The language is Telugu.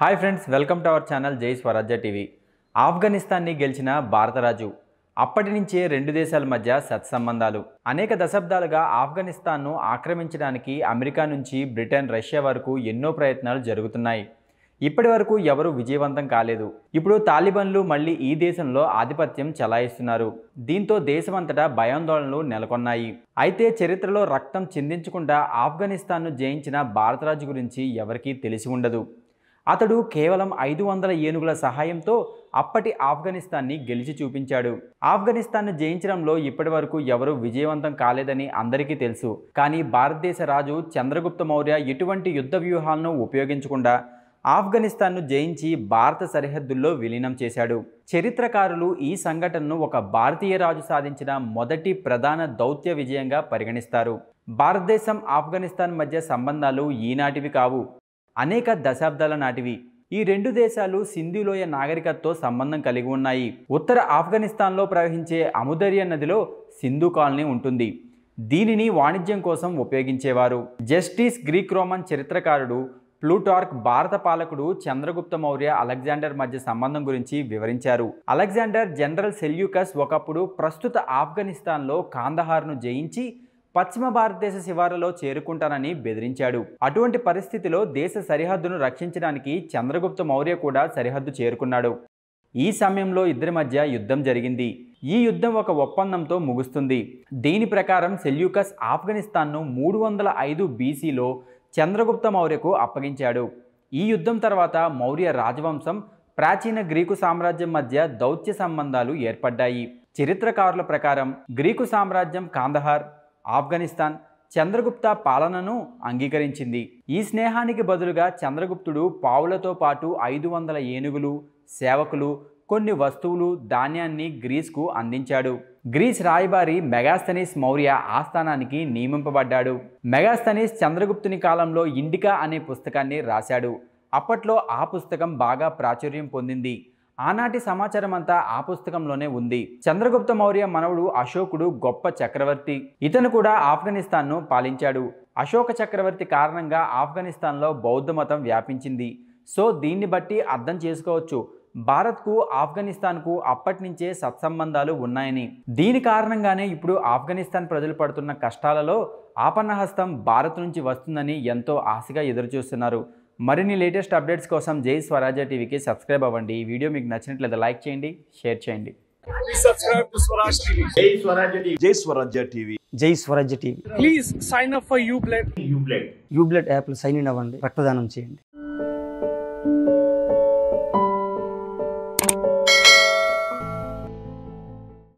hi friends welcome to our channel Jai Swarajya TV ఆఫ్ఘనిస్తాన్ని గెలిచిన భారతరాజు అప్పటి నుంచే రెండు దేశాల మధ్య సత్సంబంధాలు అనేక దశాబ్దాలుగా ఆఫ్ఘనిస్తాన్ను ఆక్రమించడానికి అమెరికా నుంచి బ్రిటన్ రష్యా వరకు ఎన్నో ప్రయత్నాలు జరుగుతున్నాయి ఇప్పటి వరకు ఎవరు విజయవంతం కాలేదు ఇప్పుడు తాలిబన్లు మళ్ళీ ఈ దేశంలో ఆధిపత్యం చలాయిస్తున్నారు దీంతో దేశమంతటా భయాందోళనలు నెలకొన్నాయి అయితే చరిత్రలో రక్తం చిందించకుండా ఆఫ్ఘనిస్తాన్ను జయించిన భారతరాజు గురించి ఎవరికీ తెలిసి ఉండదు అతడు కేవలం ఐదు వందల ఏనుగుల సహాయంతో అప్పటి ఆఫ్ఘనిస్తాన్ని గెలిచి చూపించాడు ఆఫ్ఘనిస్తాన్ను జయించడంలో ఇప్పటి వరకు ఎవరూ విజయవంతం కాలేదని అందరికీ తెలుసు కానీ భారతదేశ రాజు చంద్రగుప్త మౌర్య ఎటువంటి యుద్ధ వ్యూహాలను ఉపయోగించకుండా ఆఫ్ఘనిస్తాన్ను జయించి భారత సరిహద్దుల్లో విలీనం చేశాడు చరిత్రకారులు ఈ సంఘటనను ఒక భారతీయ రాజు సాధించిన మొదటి ప్రధాన దౌత్య విజయంగా పరిగణిస్తారు భారతదేశం ఆఫ్ఘనిస్తాన్ మధ్య సంబంధాలు ఈనాటివి కావు అనేక దశాబ్దాల నాటివి ఈ రెండు దేశాలు సింధులోయ నాగరికతతో సంబంధం కలిగి ఉన్నాయి ఉత్తర ఆఫ్ఘనిస్తాన్లో ప్రవహించే అముదర్య నదిలో సింధు కాలనీ ఉంటుంది దీనిని వాణిజ్యం కోసం ఉపయోగించేవారు జస్టిస్ గ్రీక్ రోమన్ చరిత్రకారుడు ప్లూటార్క్ భారత పాలకుడు చంద్రగుప్త మౌర్య అలెగ్జాండర్ మధ్య సంబంధం గురించి వివరించారు అలెగ్జాండర్ జనరల్ సెల్యూకస్ ఒకప్పుడు ప్రస్తుత ఆఫ్ఘనిస్తాన్లో కాందహార్ను జయించి పశ్చిమ భారతదేశ శివారులో చేరుకుంటానని బెదిరించాడు అటువంటి పరిస్థితిలో దేశ సరిహద్దును రక్షించడానికి చంద్రగుప్త మౌర్య కూడా సరిహద్దు చేరుకున్నాడు ఈ సమయంలో ఇద్దరి మధ్య యుద్ధం జరిగింది ఈ యుద్ధం ఒక ఒప్పందంతో ముగుస్తుంది దీని ప్రకారం సెల్యూకస్ ఆఫ్ఘనిస్తాన్ను మూడు వందల ఐదు బీసీలో చంద్రగుప్త మౌర్యకు అప్పగించాడు ఈ యుద్ధం తర్వాత మౌర్య రాజవంశం ప్రాచీన గ్రీకు సామ్రాజ్యం మధ్య దౌత్య సంబంధాలు ఏర్పడ్డాయి చరిత్రకారుల ప్రకారం గ్రీకు సామ్రాజ్యం కాందహార్ ఆఫ్ఘనిస్తాన్ చంద్రగుప్త పాలనను అంగీకరించింది ఈ స్నేహానికి బదులుగా చంద్రగుప్తుడు పావులతో పాటు ఐదు వందల ఏనుగులు సేవకులు కొన్ని వస్తువులు ధాన్యాన్ని గ్రీస్కు అందించాడు గ్రీస్ రాయబారి మెగాస్తనీస్ మౌర్య ఆస్థానానికి నియమింపబడ్డాడు మెగాస్తనీస్ చంద్రగుప్తుని కాలంలో ఇండికా అనే పుస్తకాన్ని రాశాడు అప్పట్లో ఆ పుస్తకం బాగా ప్రాచుర్యం పొందింది ఆనాటి సమాచారం అంతా ఆ పుస్తకంలోనే ఉంది చంద్రగుప్త మౌర్య మనవుడు అశోకుడు గొప్ప చక్రవర్తి ఇతను కూడా ఆఫ్ఘనిస్తాన్ను పాలించాడు అశోక చక్రవర్తి కారణంగా ఆఫ్ఘనిస్తాన్లో బౌద్ధ మతం వ్యాపించింది సో దీన్ని బట్టి అర్థం చేసుకోవచ్చు భారత్కు ఆఫ్ఘనిస్తాన్కు అప్పటి నుంచే సత్సంబంధాలు ఉన్నాయని దీని కారణంగానే ఇప్పుడు ఆఫ్ఘనిస్తాన్ ప్రజలు పడుతున్న కష్టాలలో ఆపన్నహస్తం భారత్ నుంచి వస్తుందని ఎంతో ఆశగా ఎదురుచూస్తున్నారు మరిన్ని లేటెస్ట్ అప్డేట్స్ కోసం జై స్వరాజ్య టీవీకి సబ్స్క్రైబ్ అవ్వండి ఈ వీడియో మీకు నచ్చినట్లయితే లైక్ చేయండి షేర్ చేయండి జై Swarajya TV Jai TV please sign up for you blood you blood you app లో సైన్ ఇన్ అవ్వండి రక్తదానం చేయండి